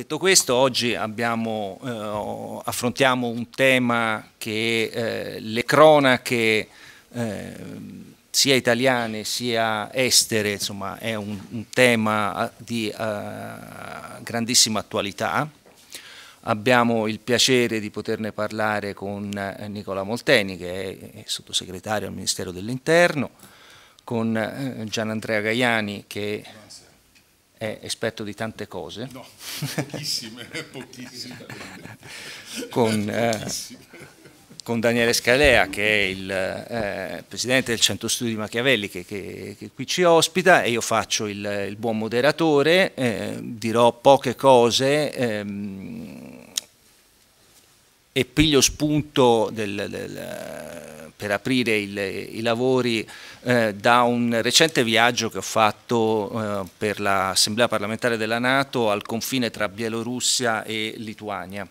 Detto questo, oggi abbiamo, eh, affrontiamo un tema che eh, le cronache eh, sia italiane sia estere, insomma, è un, un tema eh, di eh, grandissima attualità. Abbiamo il piacere di poterne parlare con eh, Nicola Molteni, che è sottosegretario al Ministero dell'Interno, con Gianandrea Gaiani, che... Buonasera è esperto di tante cose. No, pochissime, pochissime. con, eh, con, Daniele Scalea, che è il eh, presidente del Centro Studi di Machiavelli, che, che, che, qui ci ospita, e io faccio il, il buon moderatore, eh, dirò poche cose. Ehm, e piglio spunto del, del, per aprire il, i lavori eh, da un recente viaggio che ho fatto eh, per l'Assemblea parlamentare della Nato al confine tra Bielorussia e Lituania.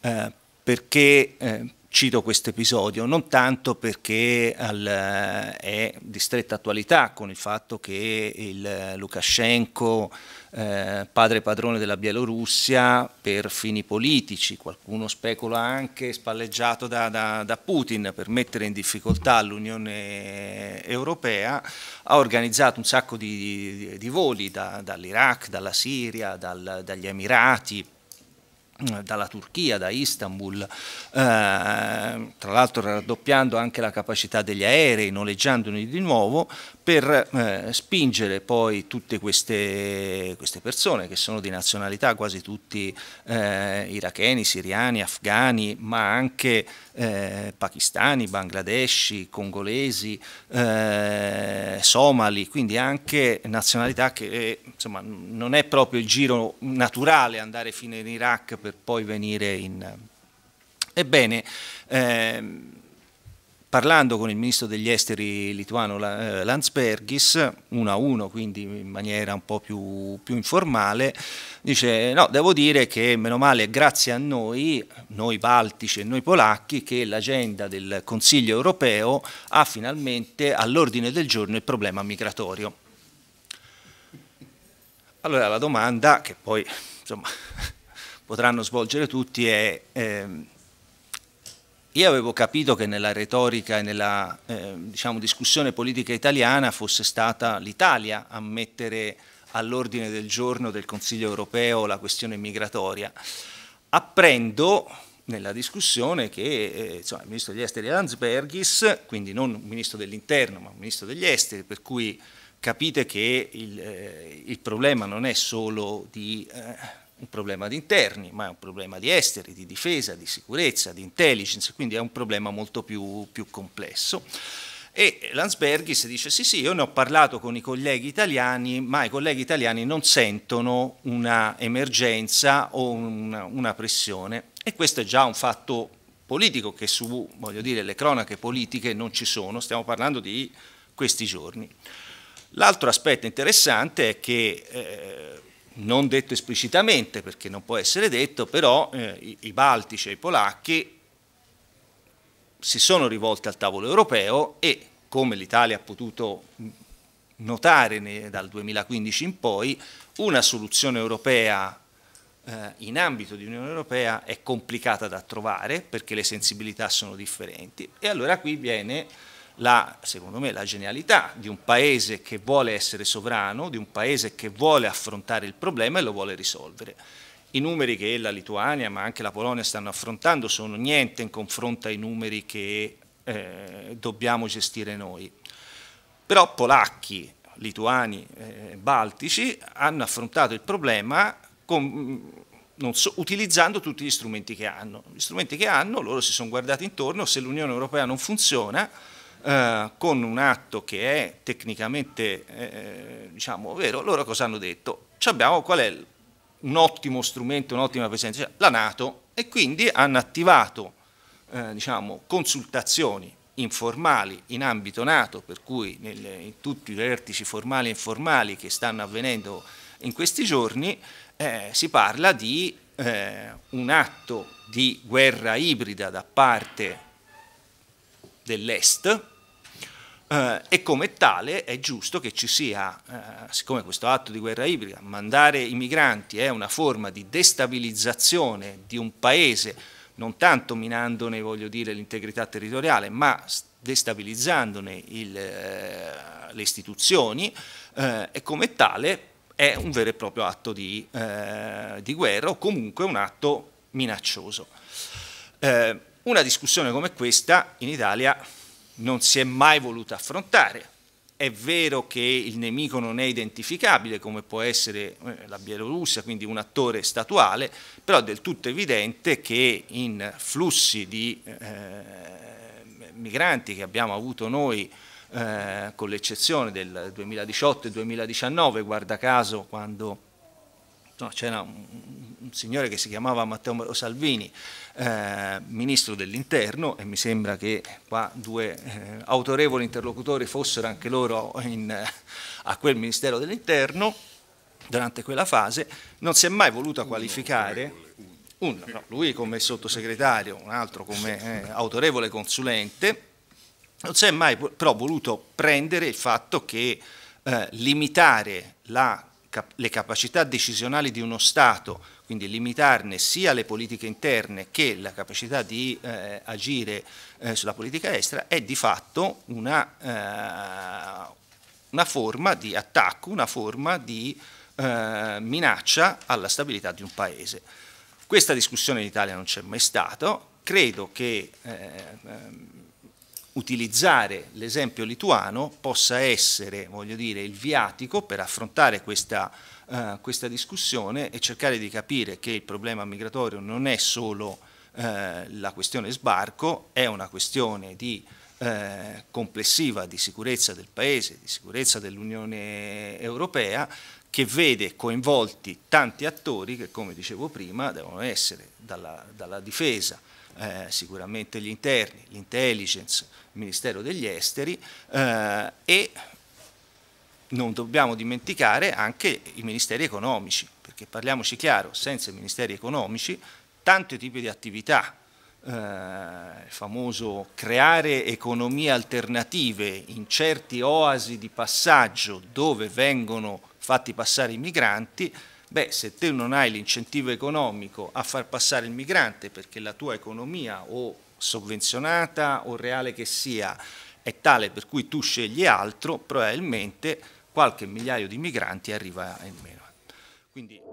Eh, perché eh, cito questo episodio, non tanto perché al, eh, è di stretta attualità con il fatto che il Lukashenko, eh, padre padrone della Bielorussia, per fini politici, qualcuno specula anche spalleggiato da, da, da Putin per mettere in difficoltà l'Unione Europea, ha organizzato un sacco di, di, di voli da, dall'Iraq, dalla Siria, dal, dagli Emirati, dalla Turchia, da Istanbul, eh, tra l'altro raddoppiando anche la capacità degli aerei, noleggiandoli di nuovo, per eh, spingere poi tutte queste, queste, persone che sono di nazionalità quasi tutti eh, iracheni, siriani, afghani, ma anche eh, pakistani, bangladeshi, congolesi, eh, somali, quindi anche nazionalità che eh, insomma, non è proprio il giro naturale andare fino in Iraq per poi venire in... Ebbene, ehm, parlando con il ministro degli esteri lituano eh, Landsbergis, uno a uno, quindi in maniera un po' più, più, informale, dice no, devo dire che meno male grazie a noi, noi baltici e noi polacchi, che l'agenda del Consiglio europeo ha finalmente all'ordine del giorno il problema migratorio. Allora la domanda che poi insomma, potranno svolgere tutti è... Eh, io avevo capito che nella retorica e nella eh, diciamo, discussione politica italiana fosse stata l'Italia a mettere all'ordine del giorno del Consiglio europeo la questione migratoria. Apprendo nella discussione che eh, insomma, il ministro degli esteri Landsbergis, quindi non un ministro dell'interno ma un ministro degli esteri, per cui capite che il, eh, il problema non è solo di eh, un problema di interni, ma è un problema di esteri, di difesa, di sicurezza, di intelligence, quindi è un problema molto più, più complesso. E Landsbergis dice sì sì, io ne ho parlato con i colleghi italiani, ma i colleghi italiani non sentono una emergenza o una, una pressione. E questo è già un fatto politico che su, voglio dire, le cronache politiche non ci sono, stiamo parlando di questi giorni. L'altro aspetto interessante è che eh, non detto esplicitamente perché non può essere detto, però eh, i, i, baltici e i polacchi si sono rivolti al tavolo europeo e come l'Italia ha potuto notare ne, dal 2015 in poi, una soluzione europea eh, in ambito di Unione Europea è complicata da trovare perché le sensibilità sono differenti e allora qui viene la, secondo me, la genialità di un paese che vuole essere sovrano, di un paese che vuole affrontare il problema e lo vuole risolvere. I numeri che la Lituania, ma anche la Polonia stanno affrontando sono niente in confronto ai numeri che eh, dobbiamo gestire noi. Però polacchi, lituani, eh, baltici hanno affrontato il problema con, mm, so, utilizzando tutti gli strumenti che hanno. Gli strumenti che hanno, loro si sono guardati intorno, se l'Unione Europea non funziona, eh, con un atto che è tecnicamente eh, eh diciamo, vero, loro cosa hanno detto? Ci abbiamo qual è un ottimo strumento, un'ottima presenza, cioè la Nato e quindi hanno attivato eh, diciamo, consultazioni informali in ambito Nato, per cui nel, in tutti i vertici formali e informali che stanno avvenendo in questi giorni eh, si parla di eh, un atto di guerra ibrida da parte dell'Est eh, e come tale è giusto che ci sia, eh, siccome questo atto di guerra ibrida, mandare i migranti è una forma di destabilizzazione di un paese, non tanto minandone voglio dire, l'integrità territoriale, ma destabilizzandone il, eh, le istituzioni eh, e come tale è un vero e proprio atto di, eh, di guerra o comunque un atto minaccioso. Eh, una discussione come questa in Italia non si è mai voluta affrontare. È vero che il nemico non è identificabile come può essere eh, la Bielorussia, quindi un attore statuale, però è del tutto evidente che in flussi di eh, migranti che abbiamo avuto noi eh, con l'eccezione del 2018 e 2019, guarda caso quando no, c'era un, un signore che si chiamava Matteo Salvini, eh, ministro dell'interno, e mi sembra che qua due eh, autorevoli interlocutori fossero anche loro in, eh, a quel ministero dell'interno, durante quella fase, non si è mai voluto qualificare... Uno, no, lui come sottosegretario, un altro come eh, autorevole consulente, non si è mai però voluto prendere il fatto che eh, limitare la, cap le capacità decisionali di uno Stato quindi limitarne sia le politiche interne che la capacità di eh, agire eh, sulla politica estera, è di fatto una, eh, una forma di attacco, una forma di eh, minaccia alla stabilità di un paese. Questa discussione in Italia non c'è mai stata, credo che eh, ehm, utilizzare l'esempio lituano possa essere voglio dire, il viatico per affrontare questa, uh, questa discussione e cercare di capire che il problema migratorio non è solo uh, la questione sbarco, è una questione di eh, complessiva di sicurezza del Paese, di sicurezza dell'Unione Europea, che vede coinvolti tanti attori che, come dicevo prima, devono essere dalla, dalla difesa eh, sicuramente gli interni, l'intelligence, il Ministero degli Esteri eh, e non dobbiamo dimenticare anche i ministeri economici, perché parliamoci chiaro, senza i ministeri economici tanti tipi di attività, eh, il famoso creare economie alternative in certi oasi di passaggio dove vengono fatti passare i migranti, Beh, se tu non hai l'incentivo economico a far passare il migrante perché la tua economia o sovvenzionata o reale che sia è tale per cui tu scegli altro, probabilmente qualche migliaio di migranti arriva in meno. Quindi...